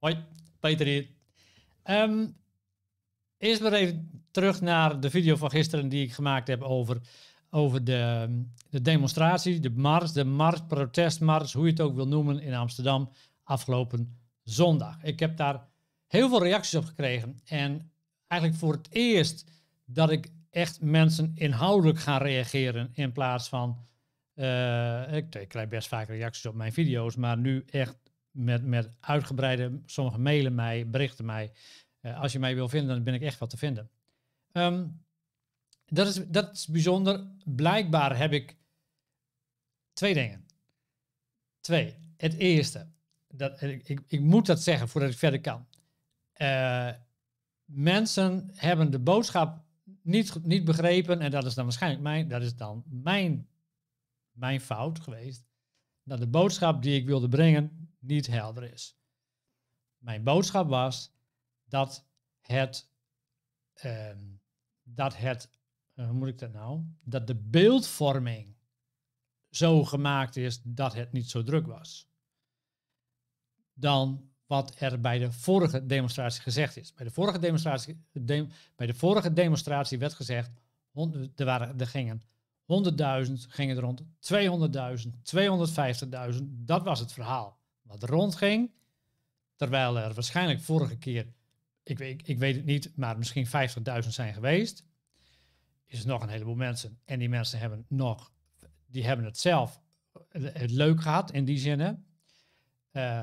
Hoi, Peter hier. Ehm, eerst maar even terug naar de video van gisteren die ik gemaakt heb over, over de, de demonstratie, de mars, de mars, protestmars, hoe je het ook wil noemen, in Amsterdam afgelopen zondag. Ik heb daar heel veel reacties op gekregen en eigenlijk voor het eerst dat ik echt mensen inhoudelijk ga reageren in plaats van... Eh, ik, ik krijg best vaak reacties op mijn video's, maar nu echt met, met uitgebreide, sommigen mailen mij, berichten mij. Eh, als je mij wil vinden, dan ben ik echt wat te vinden. Ehm, dat, is, dat is bijzonder. Blijkbaar heb ik twee dingen. Twee. Het eerste, dat, eh, ik, ik, ik moet dat zeggen voordat ik verder kan. Eh, mensen hebben de boodschap niet, niet begrepen en dat is dan waarschijnlijk mijn, dat is dan mijn, mijn fout geweest dat de boodschap die ik wilde brengen niet helder is. Mijn boodschap was dat het, ehm, dat het, eh, hoe moet ik dat nou? Dat de beeldvorming zo gemaakt is dat het niet zo druk was. Dan wat er bij de vorige demonstratie gezegd is. Bij de vorige demonstratie, bij de vorige demonstratie werd gezegd, er, waren, er gingen 100.000 ging het rond, 200.000, 250.000. Dat was het verhaal wat rondging. Terwijl er waarschijnlijk vorige keer, ik weet, ik weet het niet, maar misschien 50.000 zijn geweest. Is nog een heleboel mensen. En die mensen hebben nog, die hebben het zelf eh, het leuk gehad in die zin. Eh,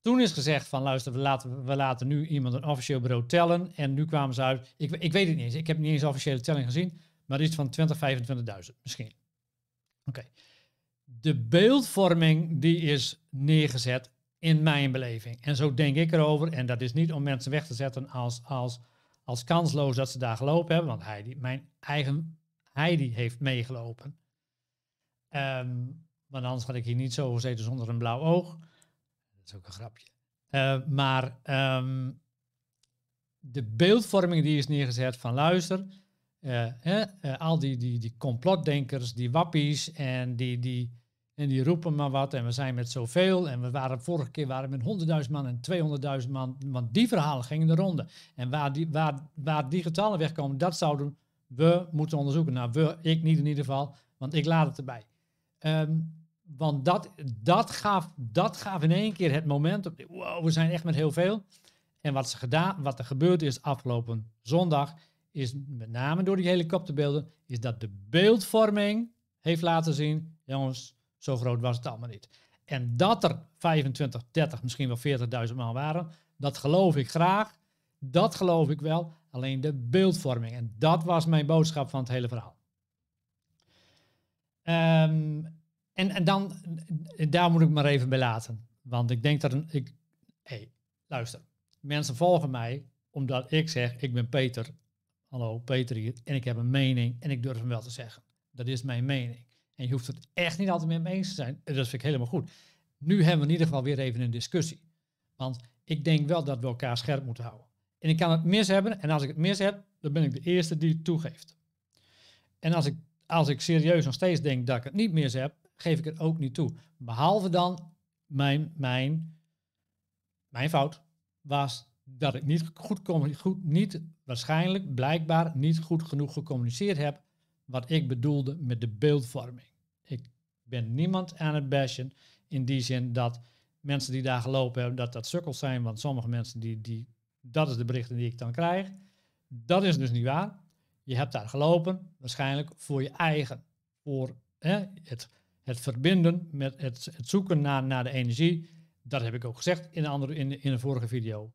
toen is gezegd van luister, we laten, we laten nu iemand een officieel bureau tellen. En nu kwamen ze uit, ik, ik weet het niet eens, ik heb niet eens officiële telling gezien maar iets van 20, 25.000 misschien. Oké. De beeldvorming die is neergezet in mijn beleving. En zo denk ik erover. En dat is niet om mensen weg te zetten als, als, als kansloos dat ze daar gelopen hebben. Want Heidi, mijn eigen Heidi heeft meegelopen. Um, want anders had ik hier niet zo gezeten zonder een blauw oog. Dat is ook een grapje. Eh, maar ehm, de beeldvorming die is neergezet van luister, eh, eh, al die, die, die complotdenkers, die wappies en die, die, en die roepen maar wat en we zijn met zoveel en we waren vorige keer waren met 100.000 man en 200.000 man, want die verhalen gingen de ronde. En waar die, waar, waar die getallen wegkomen, dat zouden we moeten onderzoeken. Nou, we, ik niet in ieder geval, want ik laat het erbij. Ehm, want dat, dat, gaf, dat gaf in één keer het moment op, wow, we zijn echt met heel veel. En wat, ze gedaan, wat er gebeurd is afgelopen zondag, is met name door die helikopterbeelden, is dat de beeldvorming heeft laten zien, jongens, zo groot was het allemaal niet. En dat er 25, 30, misschien wel 40.000 man waren, dat geloof ik graag. Dat geloof ik wel. Alleen de beeldvorming. En dat was mijn boodschap van het hele verhaal. Ehm, en, en dan, daar moet ik maar even bij laten. Want ik denk dat een, ik. Hé, luister. Mensen volgen mij omdat ik zeg: ik ben Peter hallo Peter en ik heb een mening en ik durf hem wel te zeggen. Dat is mijn mening. En je hoeft het echt niet altijd mee me eens te zijn. Eh, dat vind ik helemaal goed. Nu hebben we in ieder geval weer even een discussie. Want ik denk wel dat we elkaar scherp moeten houden. En ik kan het mis hebben. En als ik het mis heb, dan ben ik de eerste die het toegeeft. En als ik, als ik serieus nog steeds denk dat ik het niet mis heb, geef ik het ook niet toe. Behalve dan mijn, mijn, mijn fout was dat ik niet goed, kon, goed, niet waarschijnlijk blijkbaar niet goed genoeg gecommuniceerd heb wat ik bedoelde met de beeldvorming. Ik ben niemand aan het bashen in die zin dat mensen die daar gelopen hebben, dat dat sukkels zijn, want sommige mensen die, die dat is de berichten die ik dan krijg. Dat is dus niet waar. Je hebt daar gelopen, waarschijnlijk voor je eigen, voor hè, het, het verbinden met het, het zoeken naar, naar de energie. Dat heb ik ook gezegd in, andere, in, in een vorige video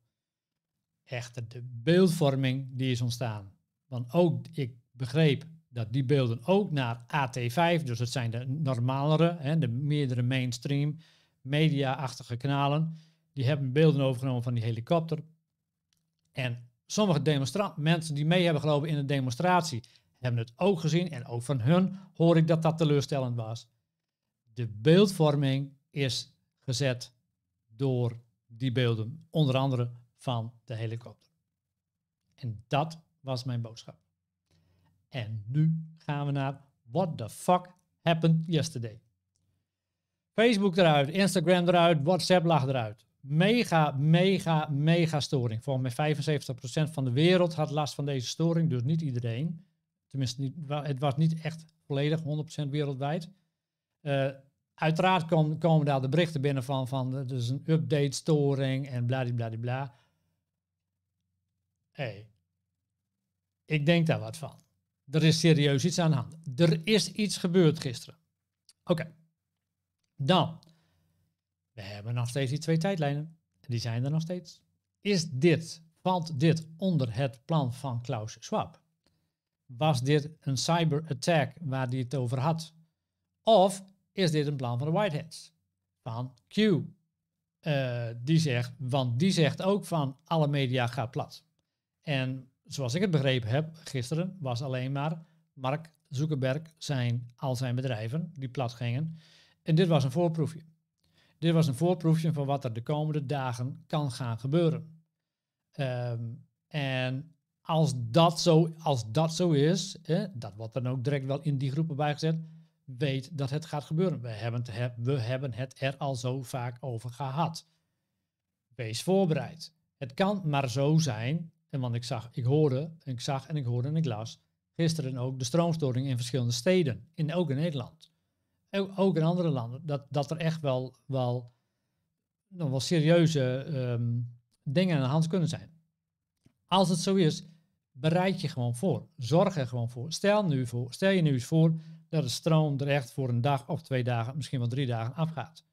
echter de beeldvorming die is ontstaan. Want ook ik begreep dat die beelden ook naar AT5, dus dat zijn de normalere, hè, de meerdere mainstream media-achtige kanalen, die hebben beelden overgenomen van die helikopter. En sommige mensen die mee hebben gelopen in de demonstratie, hebben het ook gezien en ook van hun hoor ik dat dat teleurstellend was. De beeldvorming is gezet door die beelden, onder andere van de helikopter. En dat was mijn boodschap. En nu gaan we naar What the fuck happened yesterday? Facebook eruit, Instagram eruit, WhatsApp lag eruit. Mega, mega, mega storing. Volgens mij 75% van de wereld had last van deze storing, dus niet iedereen. Tenminste, niet, het was niet echt volledig 100% wereldwijd. Eh, uiteraard komen, komen daar de berichten binnen van, van eh, dus een update-storing en bla hé, hey, ik denk daar wat van. Er is serieus iets aan de hand. Er is iets gebeurd gisteren. Oké, dan. We hebben nog steeds die twee tijdlijnen. Die zijn er nog steeds. Is dit, valt dit onder het plan van Klaus Schwab? Was dit een cyberattack waar hij het over had? Of is dit een plan van de Whiteheads? Van Q. Eh, die zegt, want die zegt ook van alle media gaat plat. En zoals ik het begrepen heb gisteren, was alleen maar Mark Zuckerberg zijn, al zijn bedrijven die plat gingen. En dit was een voorproefje. Dit was een voorproefje van wat er de komende dagen kan gaan gebeuren. Ehm, en als dat zo, als dat zo is, dat wordt dan ook direct wel in die groepen bijgezet, weet dat het gaat gebeuren. We hebben, het, we hebben het er al zo vaak over gehad. Wees voorbereid. Het kan maar zo zijn en want ik zag, ik hoorde, en ik zag en ik hoorde en ik las gisteren ook de stroomstoring in verschillende steden, in, ook in Nederland. Ook, ook in andere landen, dat, dat er echt wel, wel, nog wel serieuze ehm, dingen aan de hand kunnen zijn. Als het zo is, bereid je gewoon voor. Zorg er gewoon voor. Stel, nu voor, stel je nu eens voor dat de stroom er echt voor een dag of twee dagen, misschien wel drie dagen afgaat.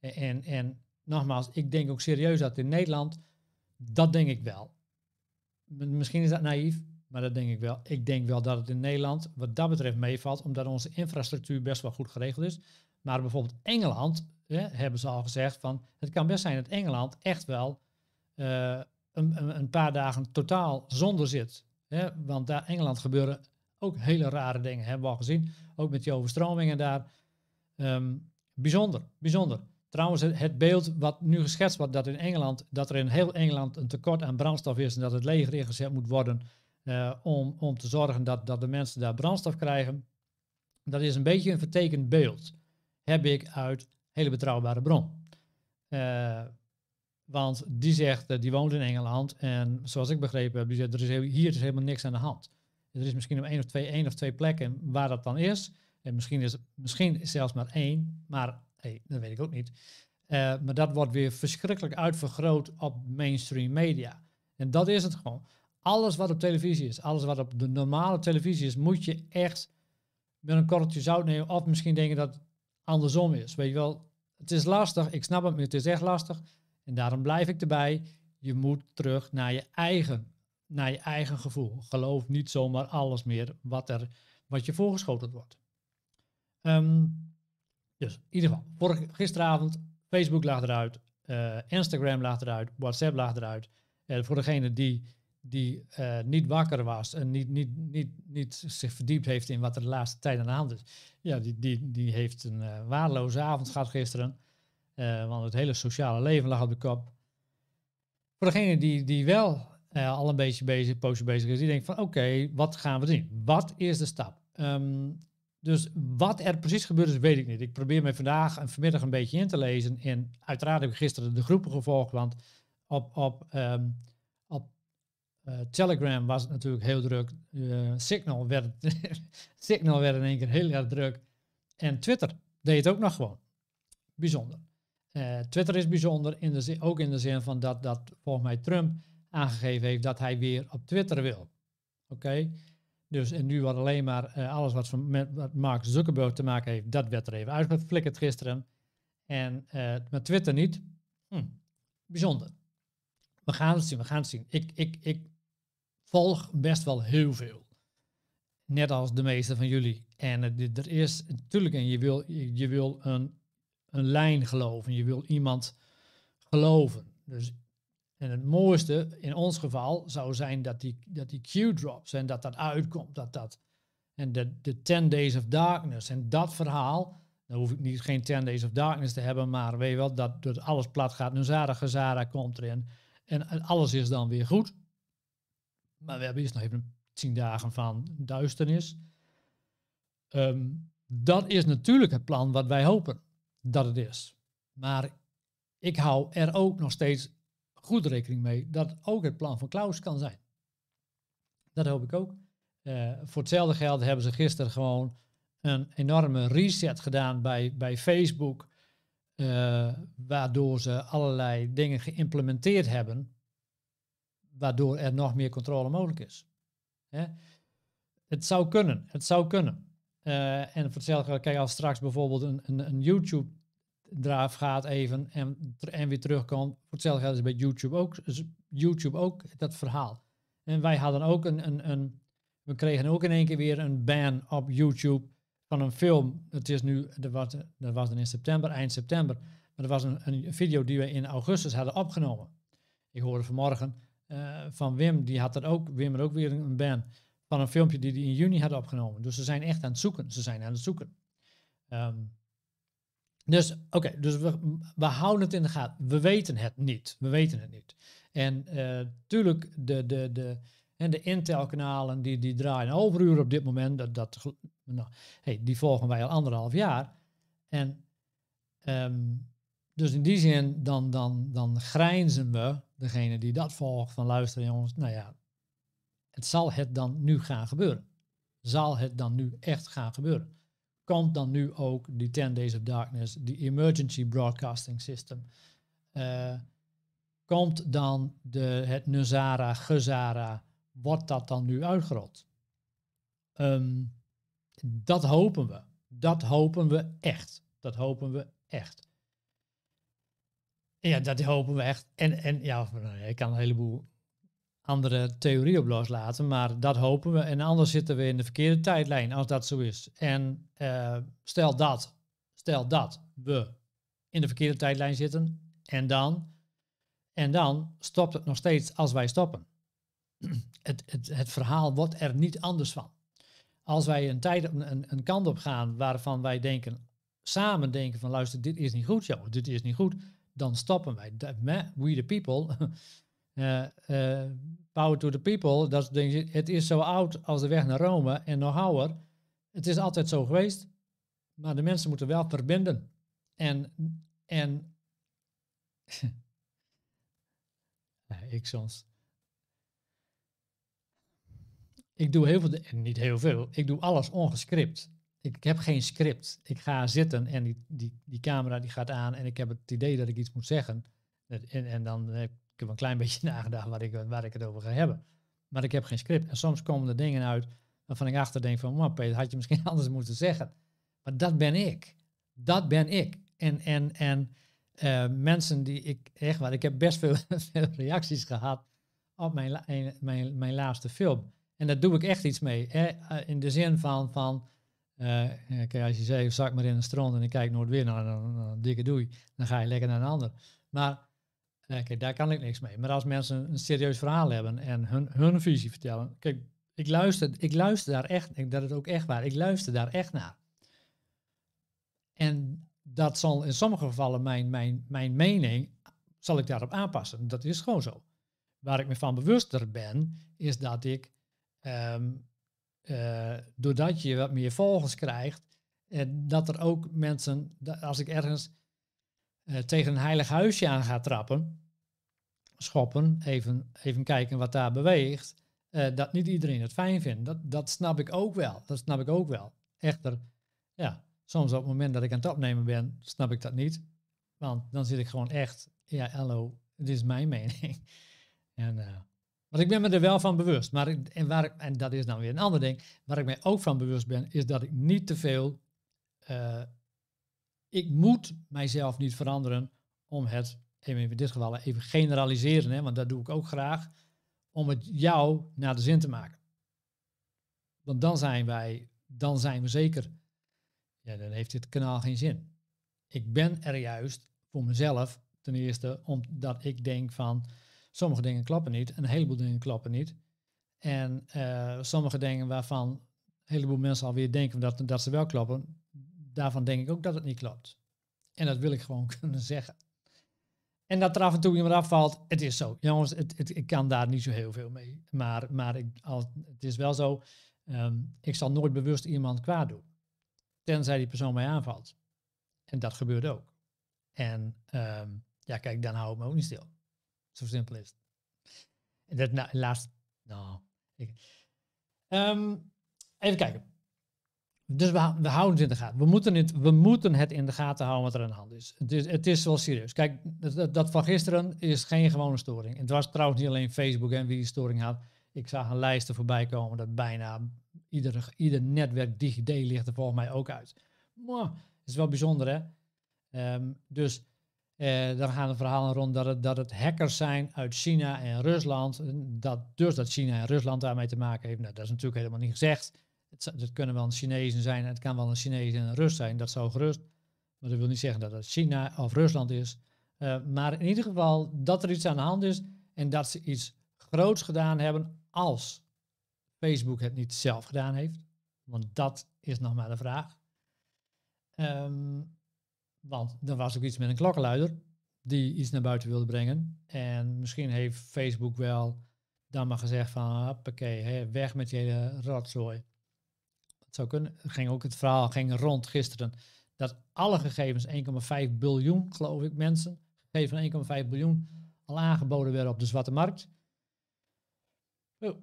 En, en nogmaals, ik denk ook serieus dat in Nederland, dat denk ik wel misschien is dat naïef, maar dat denk ik wel. Ik denk wel dat het in Nederland wat dat betreft meevalt, omdat onze infrastructuur best wel goed geregeld is. Maar bijvoorbeeld Engeland, hè, hebben ze al gezegd, van het kan best zijn dat Engeland echt wel eh, een, een, paar dagen totaal zonder zit. Hè? Want daar in Engeland gebeuren ook hele rare dingen, hebben we al gezien. Ook met die overstromingen daar. Um, bijzonder, bijzonder. Trouwens, het beeld wat nu geschetst wordt, dat in Engeland, dat er in heel Engeland een tekort aan brandstof is en dat het leger ingezet moet worden eh, om, om te zorgen dat, dat de mensen daar brandstof krijgen, dat is een beetje een vertekend beeld. Heb ik uit hele betrouwbare bron. Eh, want die zegt, eh, die woont in Engeland en zoals ik begrepen heb, die zegt, er is, hier is helemaal niks aan de hand. Er is misschien om één of twee, één of twee plekken waar dat dan is. En misschien is misschien zelfs maar één, maar hey, dat weet ik ook niet. Eh, maar dat wordt weer verschrikkelijk uitvergroot op mainstream media. En dat is het gewoon. Alles wat op televisie is, alles wat op de normale televisie is, moet je echt met een korreltje zout nemen. Of misschien denken dat het andersom is. Weet je wel, het is lastig. Ik snap het, maar het is echt lastig. En daarom blijf ik erbij. Je moet terug naar je eigen, naar je eigen gevoel. Geloof niet zomaar alles meer wat, er, wat je voorgeschoteld wordt. Um, dus in ieder geval, vorige, gisteravond, Facebook lag eruit, eh, Instagram lag eruit, WhatsApp lag eruit. Uh, voor degene die, die eh, niet wakker was en niet, niet, niet, niet zich verdiept heeft in wat er de laatste tijd aan de hand is. Ja, die, die, die heeft een waardeloze avond gehad gisteren. want het hele sociale leven lag op de kop. Voor degene die, die wel al een beetje bezig, poosje bezig is, die denkt van oké, wat gaan we doen? Wat is de stap? Um, dus wat er precies gebeurd is, weet ik niet. Ik probeer me vandaag en vanmiddag een beetje in te lezen. En uiteraard heb ik gisteren de groepen gevolgd, want op, op, ehm, op eh, Telegram was het natuurlijk heel druk. Eh, Signal, werd, Signal werd in één keer heel erg druk. En Twitter deed het ook nog gewoon. Bijzonder. Eh, Twitter is bijzonder, in de ook in de zin van dat, dat volgens mij Trump aangegeven heeft dat hij weer op Twitter wil. Oké. Dus en nu wat alleen maar eh, alles wat, van, met, wat Mark Zuckerberg te maken heeft, dat werd er even uitgeflikkerd gisteren. En, eh, met Twitter niet. Hm. Bijzonder. We gaan het zien, we gaan het zien. Ik, ik, ik volg best wel heel veel. Net als de meeste van jullie. En uh, er is natuurlijk, en je wil, je, je wil een, een lijn geloven. Je wil iemand geloven. Dus en het mooiste in ons geval zou zijn dat die, dat die Q-drops en dat dat uitkomt. Dat dat, en de, de 10 Days of Darkness en dat verhaal. Dan hoef ik niet geen 10 Days of Darkness te hebben, maar weet je wel, dat, dat alles plat gaat. Nuzara Zara komt erin en, en alles is dan weer goed. Maar we hebben eerst nog even 10 dagen van duisternis. Ehm, dat is natuurlijk het plan wat wij hopen dat het is. Maar ik hou er ook nog steeds goed rekening mee dat ook het plan van Klaus kan zijn. Dat hoop ik ook. Eh, voor hetzelfde geld hebben ze gisteren gewoon een enorme reset gedaan bij, bij Facebook. Eh, waardoor ze allerlei dingen geïmplementeerd hebben. Waardoor er nog meer controle mogelijk is. Hè? Het zou kunnen. Het zou kunnen. Eh, en voor hetzelfde geld, kijk, als straks bijvoorbeeld een, een, een YouTube draaf gaat even en, en weer terugkomt Voor hetzelfde geldt bij YouTube ook, YouTube ook dat verhaal. En wij hadden ook een, een, een, we kregen ook in één keer weer een ban op YouTube van een film. Het is nu, dat was, dat was dan in september, eind september. Maar dat was een, een video die we in augustus hadden opgenomen. Ik hoorde vanmorgen eh, van Wim, die had er ook, Wim had ook weer een ban van een filmpje die hij in juni had opgenomen. Dus ze zijn echt aan het zoeken. Ze zijn aan het zoeken. Um, dus oké, dus we, we houden het in de gaten. We weten het niet. We weten het niet. En natuurlijk eh, de, de, de, de Intel-kanalen die, die draaien overuren op dit moment. Dat, dat, nou, hey, die volgen wij al anderhalf jaar. En ehm, dus in die zin, dan, dan, dan grijnzen we, degene die dat volgt, van luisteren jongens, nou ja, het zal het dan nu gaan gebeuren. Zal het dan nu echt gaan gebeuren? komt dan nu ook die 10 Days of Darkness, die Emergency Broadcasting System. Eh, komt dan de, het Nuzara, Gezara, wordt dat dan nu uitgerold? Ehm, dat hopen we. Dat hopen we echt. Dat hopen we echt. Ja, dat hopen we echt. En, en ja, nou ik kan een heleboel andere theorie op loslaten. Maar dat hopen we. En anders zitten we in de verkeerde tijdlijn als dat zo is. En eh, stel dat, stel dat we in de verkeerde tijdlijn zitten. En dan, en dan stopt het nog steeds als wij stoppen. Het, het, het verhaal wordt er niet anders van. Als wij een, tijd, een, een kant op gaan waarvan wij denken, samen denken van luister, dit is niet goed, joh, dit is niet goed, dan stoppen wij. We the people Eh, eh, power to the people, dat denk je, het is zo oud als de weg naar Rome en nog ouder. Het is altijd zo geweest, maar de mensen moeten wel verbinden. En, en ik soms. Ik doe heel veel, eh, niet heel veel, ik doe alles ongescript. Ik, ik, heb geen script. Ik ga zitten en die, die, die camera die gaat aan en ik heb het idee dat ik iets moet zeggen. En, en dan heb ik heb een klein beetje nagedacht waar ik, waar ik het over ga hebben. Maar ik heb geen script. En soms komen er dingen uit waarvan ik achter denk van, man Peter, had je misschien anders moeten zeggen. Maar dat ben ik. Dat ben ik. En, en, en eh, mensen die ik, echt waar, ik heb best veel, veel reacties gehad op mijn, mijn, mijn laatste film. En daar doe ik echt iets mee. Hè? Eh, in de zin van, van uh, als je zegt, zak maar in een strand en ik kijk nooit weer naar een, dikke doei, dan ga je lekker naar een ander. Maar Nee, daar kan ik niks mee. Maar als mensen een serieus verhaal hebben en hun, hun visie vertellen. Kijk, ik luister, ik luister daar echt, ik, dat is ook echt waar, ik luister daar echt naar. En dat zal in sommige gevallen mijn, mijn, mijn mening, zal ik daarop aanpassen. Dat is gewoon zo. Waar ik me van bewuster ben, is dat ik, ehm, eh, doordat je wat meer volgers krijgt, dat er ook mensen, dat als ik ergens eh, tegen een heilig huisje aan ga trappen, schoppen, even, even kijken wat daar beweegt, eh, dat niet iedereen het fijn vindt. Dat, dat snap ik ook wel. Dat snap ik ook wel. Echter, ja, soms op het moment dat ik aan het opnemen ben, snap ik dat niet. Want dan zit ik gewoon echt, ja, hallo, dit is mijn mening. en, uh, want ik ben me er wel van bewust. Maar ik, en, waar en dat is dan weer een ander ding. Waar ik mij ook van bewust ben, is dat ik niet te veel. Eh, ik moet mijzelf niet veranderen om het even in dit geval even generaliseren, hè, want dat doe ik ook graag, om het jou naar de zin te maken. Want dan zijn wij, dan zijn we zeker, ja, dan heeft dit kanaal geen zin. Ik ben er juist voor mezelf, ten eerste omdat ik denk van, sommige dingen klappen niet, een heleboel dingen klappen niet. En eh, sommige dingen waarvan een heleboel mensen alweer denken dat, dat ze wel klappen, daarvan denk ik ook dat het niet klopt. En dat wil ik gewoon kunnen zeggen. En dat er af en toe iemand afvalt, het is zo. Jongens, het, ik kan daar niet zo heel veel mee. Maar, maar ik, het is wel zo, ehm, ik zal nooit bewust iemand kwaad doen. Tenzij die persoon mij aanvalt. En dat gebeurt ook. En ehm, ja, kijk, dan hou ik me ook niet stil. Zo simpel is het. En dat nou, laatst, nou. Ik, ehm, even kijken. Dus we, houden het in de gaten. We moeten het, we moeten het in de gaten houden wat er aan de hand is. Het is, het is wel serieus. Kijk, dat, van gisteren is geen gewone storing. Het was trouwens niet alleen Facebook en wie die storing had. Ik zag een lijst er voorbij komen dat bijna ieder, ieder netwerk DigiD ligt er volgens mij ook uit. Maar het is wel bijzonder, hè? Ehm, dus uh, dan gaan de verhalen rond dat het, dat het hackers zijn uit China en Rusland. Dat, dus dat China en Rusland daarmee te maken heeft. Nou, dat is natuurlijk helemaal niet gezegd. Het, het kunnen wel een Chinezen zijn, het kan wel een Chinees en een Rus zijn, dat zou gerust. Maar dat wil niet zeggen dat het China of Rusland is. Eh, maar in ieder geval dat er iets aan de hand is en dat ze iets groots gedaan hebben als Facebook het niet zelf gedaan heeft. Want dat is nog maar de vraag. Ehm, want er was ook iets met een klokkenluider die iets naar buiten wilde brengen. En misschien heeft Facebook wel dan maar gezegd van, hoppakee, weg met je hele rotzooi het zou kunnen, ging ook het verhaal ging rond gisteren, dat alle gegevens, 1,5 biljoen geloof ik, mensen, gegevens van 1,5 biljoen, al aangeboden werden op de zwarte markt. Oh.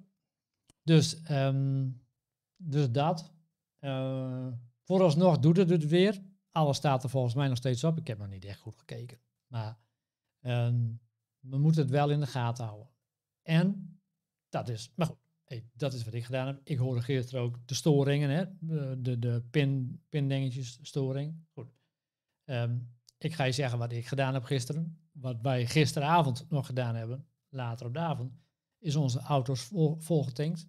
Dus, ehm, dus dat. Eh, vooralsnog doet het het weer. Alles staat er volgens mij nog steeds op. Ik heb nog niet echt goed gekeken. Maar ehm, we moeten het wel in de gaten houden. En dat is, maar goed. Hey, dat is wat ik gedaan heb. Ik hoorde gisteren ook de storingen, hè? Eh, de, de pin, pindingetjes, storing. Goed. Ehm, ik ga je zeggen wat ik gedaan heb gisteren. Wat wij gisteravond nog gedaan hebben, later op de avond, is onze auto's vol, volgetankt.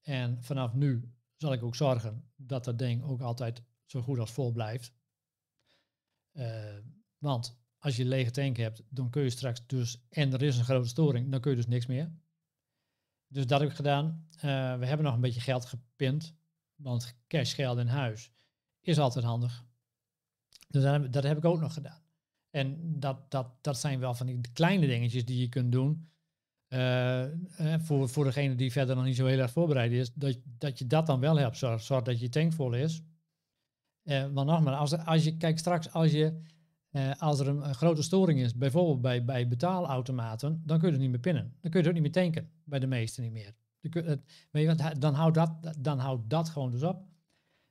En vanaf nu zal ik ook zorgen dat dat ding ook altijd zo goed als vol blijft. Eh, want als je lege tank hebt, dan kun je straks dus, en er is een grote storing, dan kun je dus niks meer. Dus dat heb ik gedaan. Eh, we hebben nog een beetje geld gepind, want cashgeld in huis is altijd handig. Dus dat heb, dat heb ik ook nog gedaan. En dat, dat, dat zijn wel van die kleine dingetjes die je kunt doen. Eh, eh, voor, voor degene die verder nog niet zo heel erg voorbereid is, dat, dat je dat dan wel hebt. Zorg, dat je tank vol is. Uh, want nogmaals, als, als je kijkt straks, als, je, als er een, een, grote storing is, bijvoorbeeld bij, bij betaalautomaten, dan kun je het niet meer pinnen. Dan kun je het ook niet meer tanken bij de meeste niet meer. dan, houdt dat, dan dat gewoon dus op.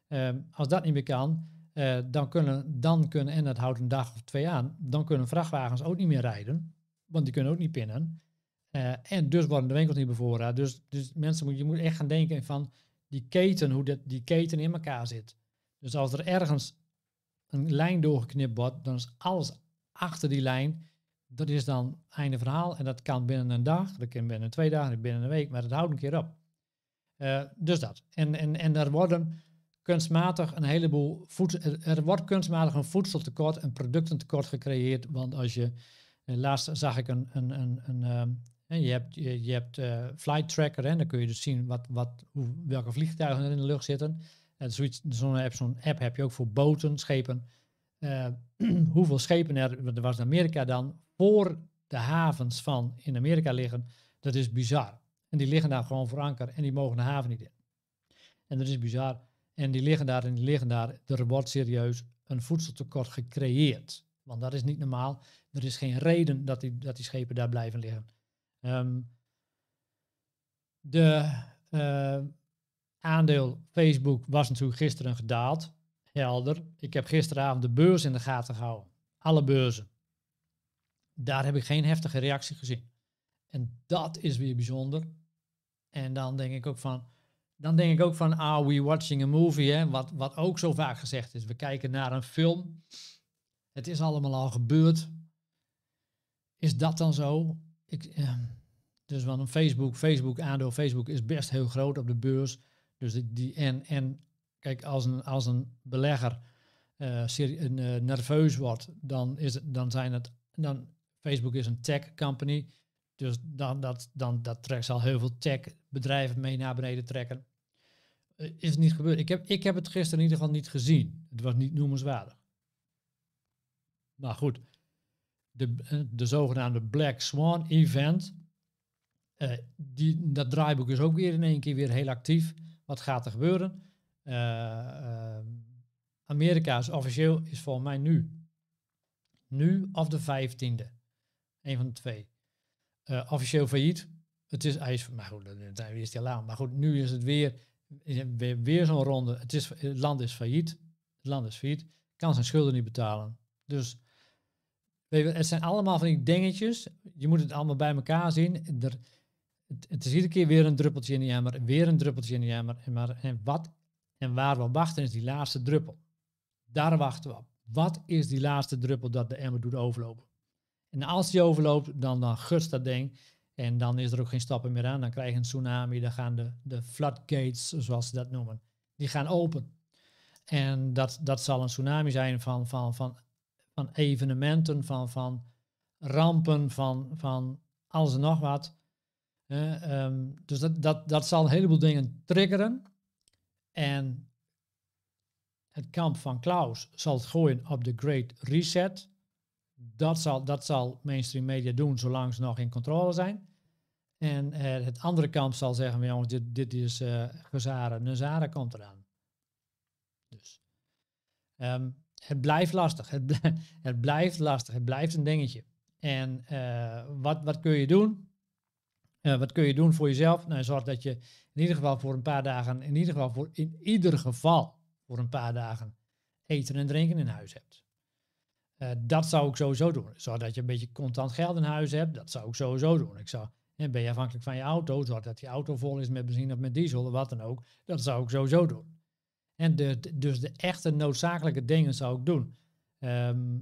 Ehm, als dat niet meer kan, eh, dan, kunnen, dan kunnen, en dat houdt een dag of twee aan, dan kunnen vrachtwagens ook niet meer rijden, want die kunnen ook niet pinnen. Eh, en dus worden de winkels niet bevoorraad. Dus, dus mensen, moet, je moet echt gaan denken van die keten, hoe die keten in elkaar zit. Dus als er ergens een lijn doorgeknipt wordt, dan is alles achter die lijn dat is dan einde verhaal. En dat kan binnen een dag, dat kan binnen twee dagen, binnen een week, maar dat houdt een keer op. Eh, dus dat. En, en, en er worden kunstmatig een heleboel voedsel, er wordt kunstmatig een voedseltekort, een productentekort gecreëerd. Want als je, eh, laatst zag ik een, een, een, een eh, je hebt, je, je hebt flight tracker, en dan kun je dus zien wat, wat, hoe, welke vliegtuigen er in de lucht zitten. En zoiets, zo'n app, zo'n app heb je ook voor boten, schepen. Eh, hoeveel schepen er, er was in Amerika dan, voor de havens van in Amerika liggen, dat is bizar. En die liggen daar gewoon voor anker en die mogen de haven niet in. En dat is bizar. En die liggen daar en die liggen daar. Er wordt serieus een voedseltekort gecreëerd. Want dat is niet normaal. Er is geen reden dat die, dat die schepen daar blijven liggen. Um, de eh, aandeel Facebook was natuurlijk gisteren gedaald helder. Ik heb gisteravond de beurs in de gaten gehouden. Alle beurzen. Daar heb ik geen heftige reactie gezien. En dat is weer bijzonder. En dan denk ik ook van, dan denk ik ook van, are ah, we watching a movie? Hè? Wat, wat ook zo vaak gezegd is. We kijken naar een film. Het is allemaal al gebeurd. Is dat dan zo? Ik, dus eh, van een Facebook, Facebook aandeel, Facebook is best heel groot op de beurs. Dus die, en, en Kijk, als een, als een belegger eh, eh, nerveus wordt, dan, is het, dan zijn het. Dan, Facebook is een tech company. Dus dan, dat, dan, dat trekt zal heel veel tech bedrijven mee naar beneden trekken. Eh, is het niet gebeurd? Ik heb, ik heb het gisteren in ieder geval niet gezien. Het was niet noemenswaardig. Maar goed, de, de zogenaamde Black Swan event. die, dat draaiboek is ook weer in één keer weer heel actief. Wat gaat er gebeuren? uh, Amerika is officieel, is volgens mij nu. Nu of de 15e. Een van de twee. Eh, officieel failliet. Het is ijs. Maar goed, dan is Maar goed, nu is het weer, weer, weer zo'n ronde. Het, is, het land is failliet. Het land is failliet. Kan zijn schulden niet betalen. Dus het zijn allemaal van die dingetjes. Je moet het allemaal bij elkaar zien. Er, het, is iedere keer weer een druppeltje in de jammer. Weer een druppeltje in de jammer. En, maar, en wat en waar we wachten is die laatste druppel. Daar wachten we op. Wat is die laatste druppel dat de emmer doet overlopen? En als die overloopt, dan, dan gurt dat ding. En dan is er ook geen stappen meer aan. Dan krijg je een tsunami. Dan gaan de, de floodgates, zoals ze dat noemen, die gaan open. En dat, dat zal een tsunami zijn van, van, van, van evenementen, van, van rampen, van, van alles en nog wat. Ehm, dus dat, dat, dat zal een heleboel dingen triggeren. En het kamp van Klaus zal het gooien op de Great Reset. Dat zal, dat zal mainstream media doen zolang ze nog in controle zijn. En eh, het andere kamp zal zeggen, jongens, dit, dit is uh, gezaren, komt eraan. Dus. Ehm, het blijft lastig. Het, het, blijft lastig. Het blijft een dingetje. En eh, wat, wat kun je doen? Eh, wat kun je doen voor jezelf? Nou, zorg dat je in ieder geval voor een paar dagen, in ieder geval voor, in ieder geval voor een paar dagen eten en drinken in huis hebt. Eh, dat zou ik sowieso doen. Zorg dat je een beetje contant geld in huis hebt. Dat zou ik sowieso doen. Ik zou, en eh, ben je afhankelijk van je auto, zorg dat je auto vol is met benzine of met diesel of wat dan ook. Dat zou ik sowieso doen. En de, dus de echte noodzakelijke dingen zou ik doen. Ehm,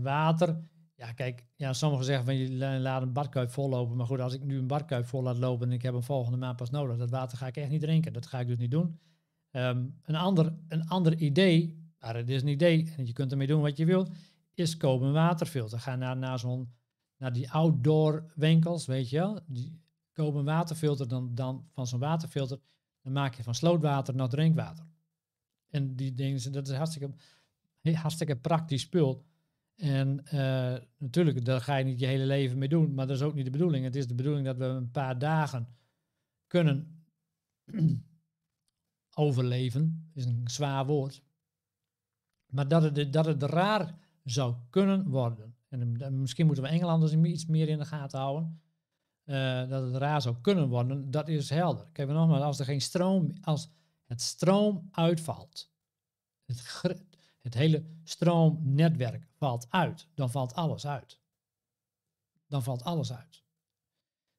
water, ja, kijk, ja, sommigen zeggen van je laat een badkuip lopen Maar goed, als ik nu een badkuip vol laat lopen en ik heb hem volgende maand pas nodig, dat water ga ik echt niet drinken. Dat ga ik dus niet doen. Ehm, een, ander, een ander idee, maar het is een idee en je kunt ermee doen wat je wilt, is kopen een waterfilter. Ga naar, naar zo'n naar die outdoor winkels, weet je wel. Die, kopen een waterfilter, dan, dan van zo'n waterfilter, dan maak je van slootwater naar drinkwater. En die dingen, dat is hartstikke, hartstikke praktisch spul. En eh, natuurlijk, daar ga je niet je hele leven mee doen, maar dat is ook niet de bedoeling. Het is de bedoeling dat we een paar dagen kunnen overleven, is een zwaar woord. Maar dat het, dat het raar zou kunnen worden. En eh, misschien moeten we Engelanders iets meer in de gaten houden. Eh, dat het raar zou kunnen worden, dat is helder. Kijk, maar nogmaals, als er geen stroom, als het stroom uitvalt, het het hele stroomnetwerk valt uit. Dan valt alles uit. Dan valt alles uit.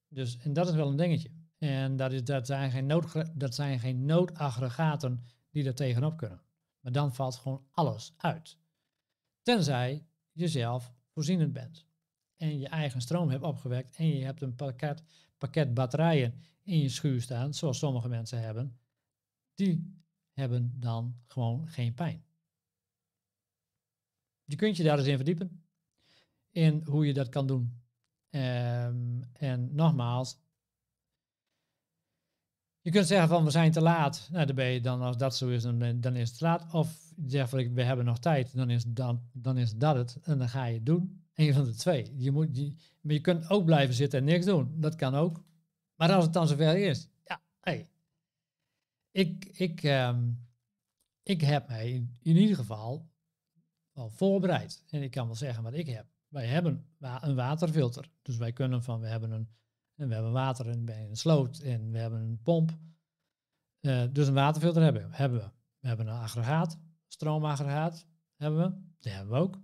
Dus, en dat is wel een dingetje. En dat, is, dat, zijn, geen nood, dat zijn geen noodaggregaten die er tegenop kunnen. Maar dan valt gewoon alles uit. Tenzij je zelf voorzienend bent. En je eigen stroom hebt opgewekt. En je hebt een pakket, pakket batterijen in je schuur staan. Zoals sommige mensen hebben. Die hebben dan gewoon geen pijn. Je kunt je daar eens in verdiepen. In hoe je dat kan doen. Ehm, en nogmaals, je kunt zeggen van we zijn te laat. Nou, dan ben je dan, als dat zo is, dan, dan is het te laat. Of je zegt we hebben nog tijd, dan is, dan, dan is dat het. En dan ga je het doen. Een van de twee. Je moet, je, maar je kunt ook blijven zitten en niks doen. Dat kan ook. Maar als het dan zover is, ja, hey. Ik, ik, ehm, ik heb mij in ieder geval al voorbereid. En ik kan wel zeggen wat ik heb. Wij hebben een waterfilter. Dus wij kunnen van, we hebben, een, en we hebben water in, een sloot en we hebben een pomp. Eh, dus een waterfilter hebben, hebben we. We hebben een aggregaat, stroomaggregaat hebben we. Die hebben we ook.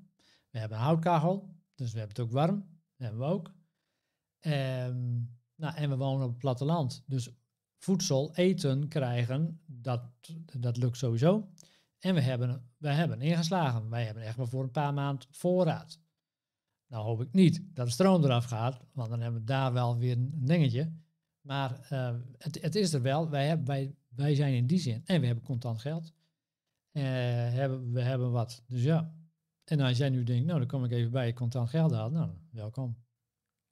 We hebben een houtkachel, dus we hebben het ook warm. Dat hebben we ook. Um, nou, en we wonen op het platteland. Dus voedsel, eten krijgen, dat, dat lukt sowieso. En we hebben, wij hebben ingeslagen. Wij hebben echt maar voor een paar maanden voorraad. Nou hoop ik niet dat de stroom eraf gaat, want dan hebben we daar wel weer een dingetje. Maar eh, het, het, is er wel. Wij, hebben, wij, wij zijn in die zin. En we hebben contant geld. Uh, hebben, we hebben wat. Dus ja. En als jij nu denkt, nou dan kom ik even bij je contant geld halen. Nou, welkom.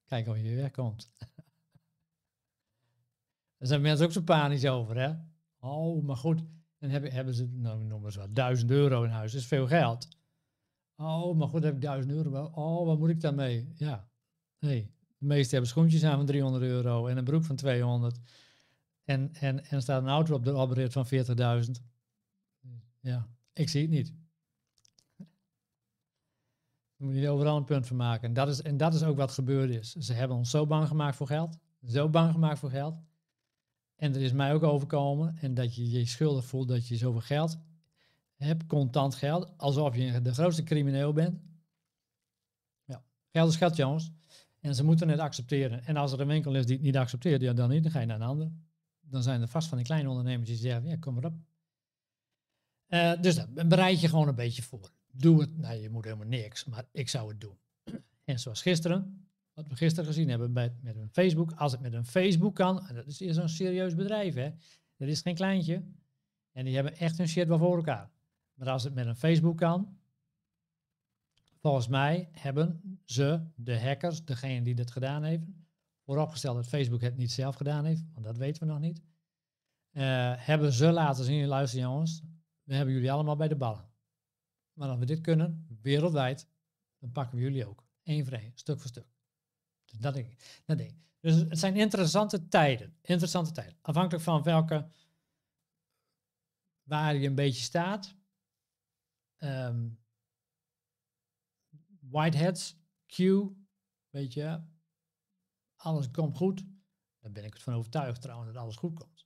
Kijk of je weer wegkomt. Daar zijn mensen ook zo panisch over, hè? Oh, maar goed, en hebben, hebben ze, nou, noem maar zo, 1000 euro in huis. Dat is veel geld. Oh, maar goed, heb ik duizend euro. Oh, wat moet ik daarmee? Ja, nee. De meesten hebben schoentjes aan van 300 euro en een broek van 200. En, en, en staat een auto op de oprit van 40.000. Ja, ik zie het niet. Daar moet je overal een punt van maken. En dat, is, en dat is ook wat gebeurd is. Ze hebben ons zo bang gemaakt voor geld. Zo bang gemaakt voor geld. En dat is mij ook overkomen. En dat je je schuldig voelt dat je zoveel geld hebt, contant geld, alsof je de grootste crimineel bent. Ja, geld is geld, jongens. En ze moeten het accepteren. En als er een winkel is die het niet accepteert, ja, dan niet, dan ga je naar een ander. Dan zijn er vast van die kleine ondernemers die zeggen, ja, kom maar op. Eh, dus dan bereid je gewoon een beetje voor. Doe het, nou je moet helemaal niks, maar ik zou het doen. En zoals gisteren, wat we gisteren gezien hebben met, met een Facebook. Als het met een Facebook kan, en dat is eerst een serieus bedrijf, hè. Dat is geen kleintje. En die hebben echt hun shit wel voor elkaar. Maar als het met een Facebook kan, volgens mij hebben ze, de hackers, degene die dat gedaan heeft, vooropgesteld dat Facebook het niet zelf gedaan heeft, want dat weten we nog niet, eh, hebben ze laten zien, luister jongens, we hebben jullie allemaal bij de ballen. Maar als we dit kunnen, wereldwijd, dan pakken we jullie ook. Eén voor één, stuk voor stuk. Dus, dat ik. dus het zijn interessante tijden. Interessante tijden. Afhankelijk van welke, waar je een beetje staat. Um, whiteheads, Q, weet je, alles komt goed. Daar ben ik het van overtuigd trouwens dat alles goed komt.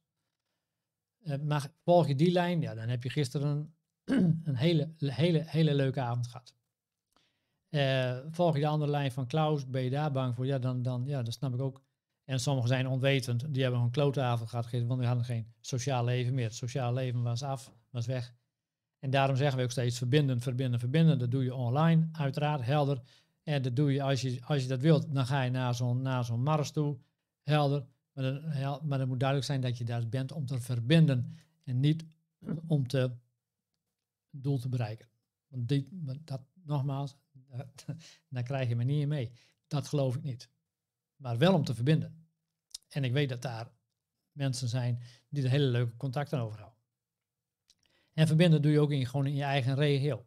Eh, maar volg je die lijn, ja, dan heb je gisteren een, een hele, hele, hele leuke avond gehad. Eh, volg je de andere lijn van Klaus, ben je daar bang voor? Ja, dan, dan ja, dat snap ik ook. En sommigen zijn onwetend, die hebben een klote avond gehad, want die hadden geen sociaal leven meer. Het sociaal leven was af, was weg. En daarom zeggen we ook steeds verbinden, verbinden, verbinden. Dat doe je online, uiteraard, helder. En dat doe je als je, als je dat wilt, dan ga je naar zo'n zo'n mars toe, helder. Maar, dan, maar het moet duidelijk zijn dat je daar bent om te verbinden en niet om te doel te bereiken. Want dat, nogmaals, Dan krijg je me niet in mee. Dat geloof ik niet. Maar wel om te verbinden. En ik weet dat daar mensen zijn die er hele leuke contacten over houden. En verbinden doe je ook in, gewoon in je eigen regio.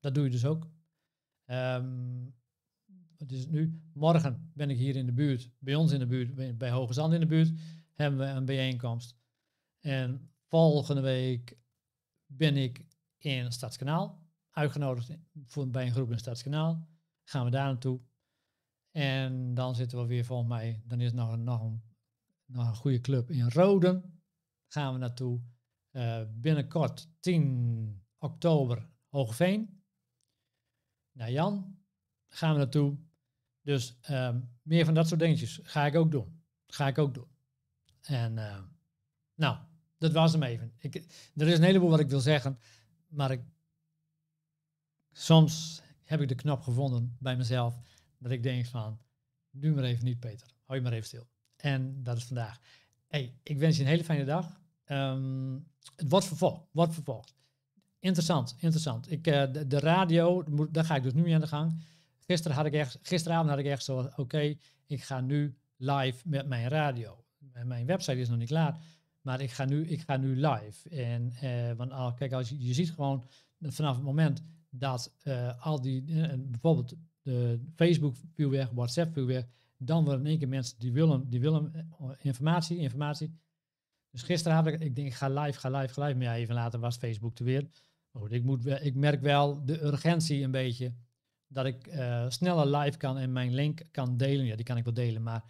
Dat doe je dus ook. Um, het is nu, morgen ben ik hier in de buurt, bij ons in de buurt, bij Hoge Zand in de buurt, hebben we een bijeenkomst. En volgende week ben ik in Stadskanaal uitgenodigd voor, bij een groep in Stadskanaal. Gaan we daar naartoe. En dan zitten we weer volgens mij, dan is nog, nog, een, nog een goede club in Roden. Gaan we naartoe. Eh, binnenkort 10 oktober Hoogveen. Naar Jan gaan we naartoe. Dus ehm, meer van dat soort dingetjes ga ik ook doen. Ga ik ook doen. En eh, nou, dat was hem even. Ik, er is een heleboel wat ik wil zeggen, maar ik soms heb ik de knop gevonden bij mezelf dat ik denk van, nu maar even niet Peter, hou je maar even stil. En dat is vandaag. Hey, ik wens je een hele fijne dag. Um, het wordt vervolgd, wordt vervolgd. Interessant, interessant. Ik, eh, de, radio, daar ga ik dus nu mee aan de gang. Gisteren had ik echt, gisteravond had ik echt zo, oké, ik ga nu live met mijn radio. Mijn website is nog niet klaar, maar ik ga nu, ik ga nu live. En, uh, want kijk, als je, je ziet gewoon vanaf het moment dat eh, al die, eh, bijvoorbeeld de Facebook viel weg, WhatsApp viel dan worden in één keer mensen die willen, die willen eh, informatie, informatie. Dus had ik denk, ga live, ga live, ga live. Maar ja, even later was Facebook er weer. Maar goed, ik, moet, ik merk wel de urgentie een beetje. Dat ik sneller live kan en mijn link kan delen. Ja, die kan ik wel delen, maar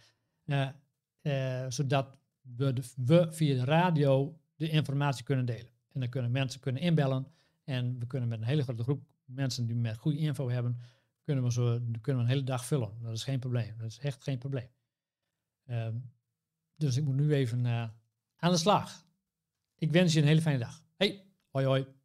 zodat we, we, via de radio de informatie kunnen delen. En dan kunnen mensen kunnen inbellen en we kunnen met een hele grote groep mensen die met goede info hebben, kunnen we, zo, kunnen we een hele dag vullen. Dat is geen probleem. Dat is echt geen probleem. Ehm, dus ik moet nu even eh, aan de slag. Ik wens je een hele fijne dag. Hey, hoi hoi.